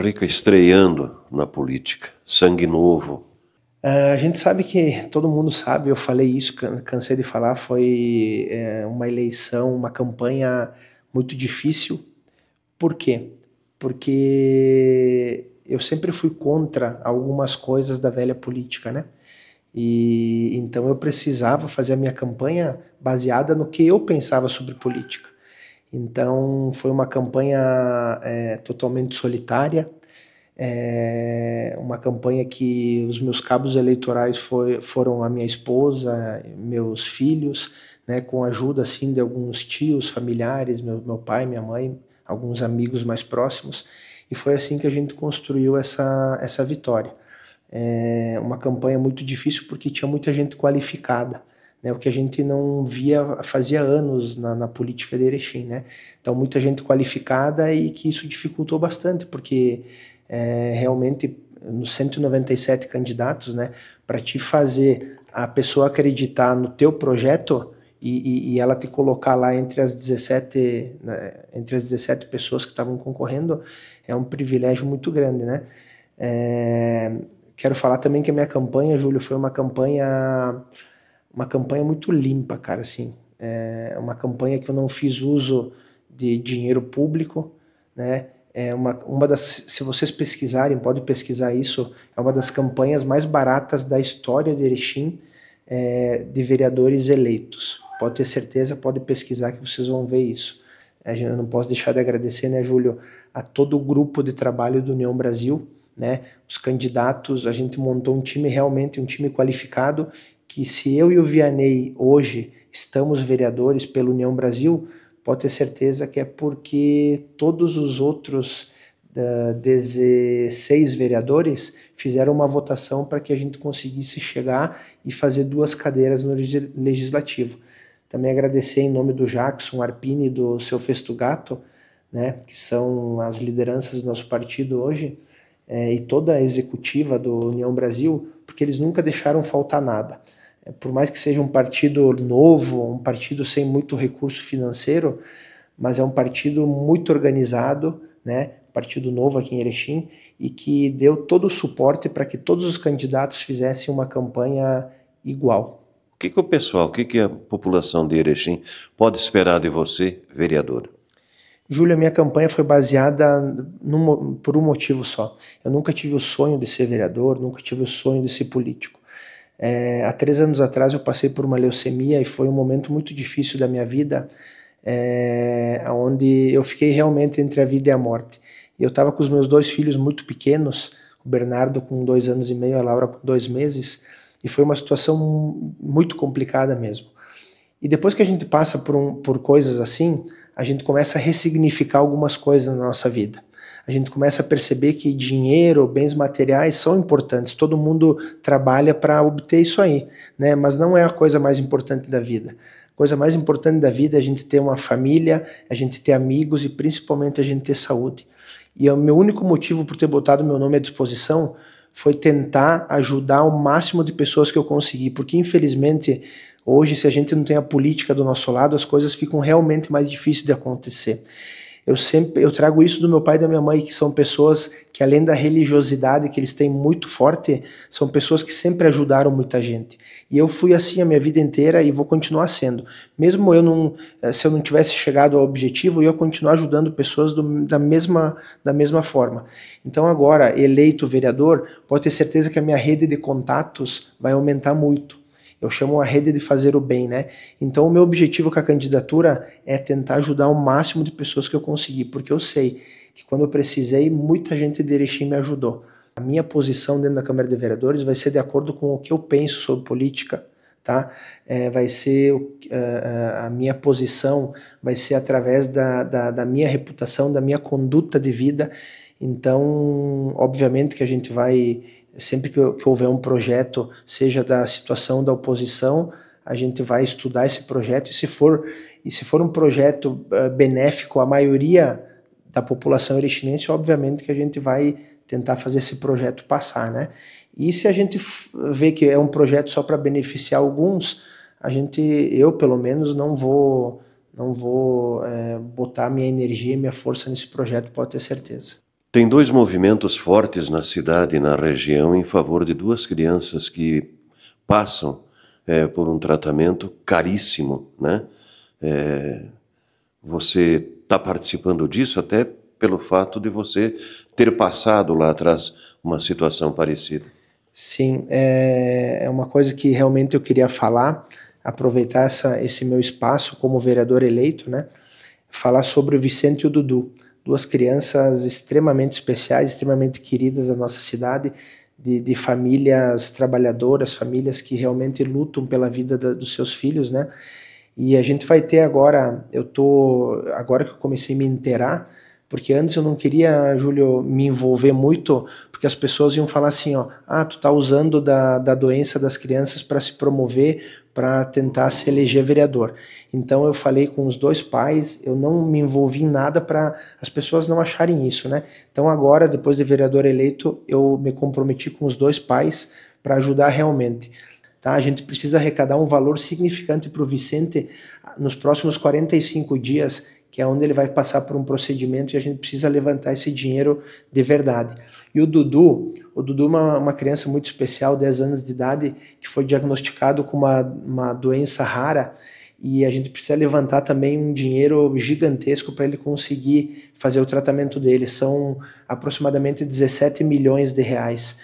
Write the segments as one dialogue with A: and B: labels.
A: Rica estreando na política, sangue novo.
B: É, a gente sabe que todo mundo sabe, eu falei isso, cansei de falar, foi é, uma eleição, uma campanha muito difícil. Por quê? Porque eu sempre fui contra algumas coisas da velha política, né? E então eu precisava fazer a minha campanha baseada no que eu pensava sobre política. Então foi uma campanha é, totalmente solitária, é, uma campanha que os meus cabos eleitorais foi, foram a minha esposa, meus filhos, né, com a ajuda assim de alguns tios, familiares, meu, meu pai, minha mãe, alguns amigos mais próximos, e foi assim que a gente construiu essa, essa vitória. É uma campanha muito difícil porque tinha muita gente qualificada né, o que a gente não via fazia anos na, na, política de Erechim, né? Então muita gente qualificada e que isso dificultou bastante, porque é, realmente nos 197 candidatos, né, para te fazer a pessoa acreditar no teu projeto e, e, e ela te colocar lá entre as 17 né, entre as 17 pessoas que estavam concorrendo é um privilégio muito grande, né? É, quero falar também que a minha campanha, Júlio, foi uma campanha uma campanha muito limpa, cara, assim. É uma campanha que eu não fiz uso de dinheiro público, né? É uma, uma das, se vocês pesquisarem, pode pesquisar isso, é uma das campanhas mais baratas da história de Erechim é, de vereadores eleitos. Pode ter certeza, pode pesquisar que vocês vão ver isso. É, eu não posso deixar de agradecer, né, Júlio, a todo o grupo de trabalho do União Brasil, né, os candidatos, a gente montou um time realmente, um time qualificado que se eu e o Vianney hoje estamos vereadores pela União Brasil, pode ter certeza que é porque todos os outros uh, 16 vereadores fizeram uma votação para que a gente conseguisse chegar e fazer duas cadeiras no legislativo. Também agradecer em nome do Jackson Arpini e do seu Festo Gato, né, que são as lideranças do nosso partido hoje, eh, e toda a executiva do União Brasil, porque eles nunca deixaram faltar nada por mais que seja um partido novo, um partido sem muito recurso financeiro, mas é um partido muito organizado, né? Partido novo aqui em Erechim e que deu todo o suporte para que todos os candidatos fizessem uma campanha igual.
A: O que, que o pessoal, o que, que a população de Erechim pode esperar de você, vereador?
B: Júlia, minha campanha foi baseada num, por um motivo só. Eu nunca tive o sonho de ser vereador, nunca tive o sonho de ser político é, há três anos atrás eu passei por uma leucemia e foi um momento muito difícil da minha vida, é, onde eu fiquei realmente entre a vida e a morte. Eu estava com os meus dois filhos muito pequenos, o Bernardo com dois anos e meio, a Laura com dois meses, e foi uma situação muito complicada mesmo. E depois que a gente passa por, um, por coisas assim, a gente começa a ressignificar algumas coisas na nossa vida a gente começa a perceber que dinheiro, bens materiais são importantes. Todo mundo trabalha para obter isso aí, né? Mas não é a coisa mais importante da vida coisa mais importante da vida é a gente ter uma família, a gente ter amigos e principalmente a gente ter saúde. E é o meu único motivo por ter botado meu nome à disposição foi tentar ajudar o máximo de pessoas que eu consegui, porque infelizmente hoje se a gente não tem a política do nosso lado, as coisas ficam realmente mais difíceis de acontecer eu sempre eu trago isso do meu pai e da minha mãe, que são pessoas que além da religiosidade que eles têm muito forte, são pessoas que sempre ajudaram muita gente. E eu fui assim a minha vida inteira e vou continuar sendo. Mesmo eu não eh, se eu não tivesse chegado ao objetivo, eu ia continuar ajudando pessoas do, da mesma da mesma forma. Então agora, eleito vereador, pode ter certeza que a minha rede de contatos vai aumentar muito eu chamo a rede de fazer o bem, né? Então o meu objetivo com a candidatura é tentar ajudar o máximo de pessoas que eu conseguir, porque eu sei que quando eu precisei, muita gente de Erechim me ajudou. A minha posição dentro da Câmara de Vereadores vai ser de acordo com o que eu penso sobre política, tá? É, vai ser é, é, a minha posição, vai ser através da, da, da minha reputação, da minha conduta de vida. Então, obviamente que a gente vai sempre que, que houver um projeto, seja da situação da oposição, a gente vai estudar esse projeto e se for e se for um projeto uh, benéfico à maioria da população eritrense, obviamente que a gente vai tentar fazer esse projeto passar, né? E se a gente vê que é um projeto só para beneficiar alguns, a gente, eu pelo menos não vou não vou é, botar minha energia e minha força nesse projeto, pode ter certeza.
A: Tem dois movimentos fortes na cidade e na região em favor de duas crianças que passam é, por um tratamento caríssimo, né? É, você está participando disso até pelo fato de você ter passado lá atrás uma situação parecida.
B: Sim, é, é uma coisa que realmente eu queria falar, aproveitar essa, esse meu espaço como vereador eleito, né? Falar sobre o Vicente e o Dudu duas crianças extremamente especiais, extremamente queridas da nossa cidade, de, de famílias trabalhadoras, famílias que realmente lutam pela vida da, dos seus filhos, né? E a gente vai ter agora, eu tô agora que eu comecei a me inteirar, porque antes eu não queria, Júlio, me envolver muito, porque as pessoas iam falar assim, ó, ah, tu tá usando da, da doença das crianças para se promover, para tentar se eleger vereador. Então eu falei com os dois pais, eu não me envolvi em nada para as pessoas não acharem isso, né? Então agora, depois de vereador eleito, eu me comprometi com os dois pais para ajudar realmente. Tá? A gente precisa arrecadar um valor significante para o Vicente nos próximos 45 dias, que é onde ele vai passar por um procedimento e a gente precisa levantar esse dinheiro de verdade. E o Dudu, o Dudu é uma, uma criança muito especial, 10 anos de idade, que foi diagnosticado com uma, uma doença rara e a gente precisa levantar também um dinheiro gigantesco para ele conseguir fazer o tratamento dele. São aproximadamente 17 milhões de reais.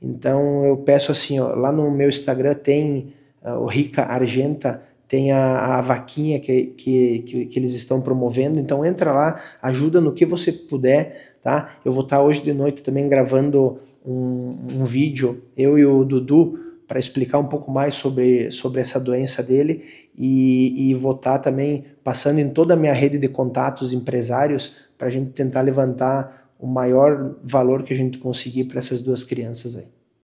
B: Então eu peço assim, ó, lá no meu Instagram tem uh, o Rica Argenta, tem a, a vaquinha que, que, que, que, eles estão promovendo. Então entra lá, ajuda no que você puder, tá? Eu vou estar tá hoje de noite também gravando um, um vídeo, eu e o Dudu, para explicar um pouco mais sobre, sobre essa doença dele e, e vou estar tá também passando em toda a minha rede de contatos empresários para a gente tentar levantar o maior valor que a gente conseguir para essas duas crianças aí.